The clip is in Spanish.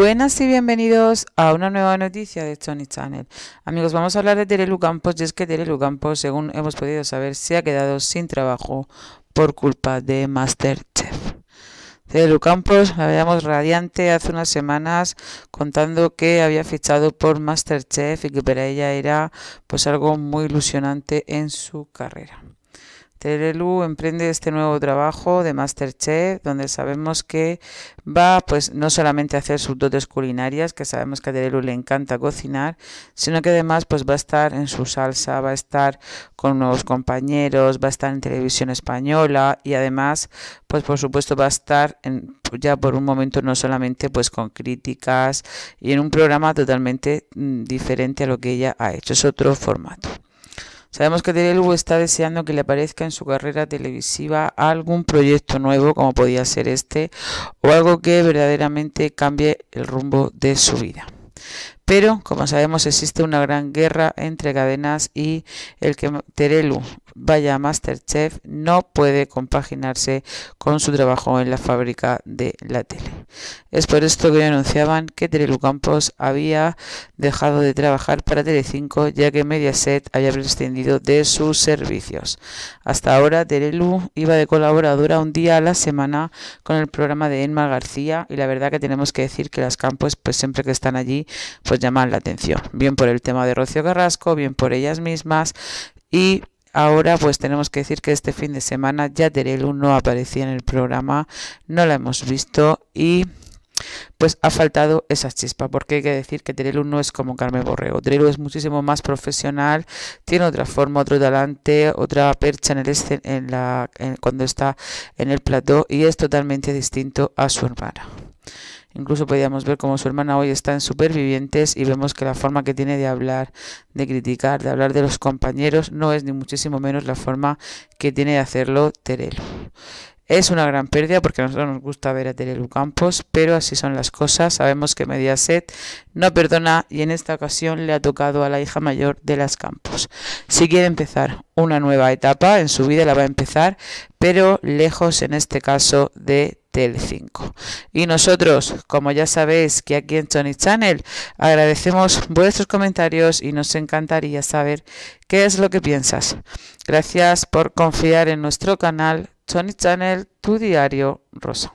Buenas y bienvenidos a una nueva noticia de Tony Channel. Amigos, vamos a hablar de Terelu Campos y es que Terelu Campos, según hemos podido saber, se ha quedado sin trabajo por culpa de Masterchef. Terelu Campos la veíamos radiante hace unas semanas contando que había fichado por Masterchef y que para ella era pues algo muy ilusionante en su carrera. Terelu emprende este nuevo trabajo de Masterchef, donde sabemos que va pues no solamente a hacer sus dotes culinarias, que sabemos que a Terelu le encanta cocinar, sino que además pues va a estar en su salsa, va a estar con nuevos compañeros, va a estar en televisión española y además pues por supuesto va a estar en, ya por un momento no solamente pues con críticas y en un programa totalmente mm, diferente a lo que ella ha hecho, es otro formato. Sabemos que Terelu está deseando que le aparezca en su carrera televisiva algún proyecto nuevo, como podía ser este, o algo que verdaderamente cambie el rumbo de su vida. Pero, como sabemos, existe una gran guerra entre cadenas y el que Terelu vaya Masterchef no puede compaginarse con su trabajo en la fábrica de la tele. Es por esto que anunciaban que Terelu Campos había dejado de trabajar para Telecinco ya que Mediaset había prescindido de sus servicios. Hasta ahora Terelu iba de colaboradora un día a la semana con el programa de Enma García y la verdad que tenemos que decir que las Campos pues siempre que están allí pues llaman la atención, bien por el tema de Rocio Carrasco, bien por ellas mismas y Ahora pues tenemos que decir que este fin de semana ya Terelu no aparecía en el programa, no la hemos visto y pues ha faltado esa chispa, porque hay que decir que Terelu no es como Carmen Borrego. Terelu es muchísimo más profesional, tiene otra forma, otro talante, otra percha en el en la, cuando está en el plató y es totalmente distinto a su hermana. Incluso podíamos ver cómo su hermana hoy está en Supervivientes y vemos que la forma que tiene de hablar, de criticar, de hablar de los compañeros, no es ni muchísimo menos la forma que tiene de hacerlo Terelu. Es una gran pérdida porque a nosotros nos gusta ver a Terelu Campos, pero así son las cosas. Sabemos que Mediaset no perdona y en esta ocasión le ha tocado a la hija mayor de las Campos. Si quiere empezar una nueva etapa en su vida, la va a empezar, pero lejos en este caso de 5 Y nosotros, como ya sabéis que aquí en Tony Channel agradecemos vuestros comentarios y nos encantaría saber qué es lo que piensas. Gracias por confiar en nuestro canal Tony Channel, tu diario rosa.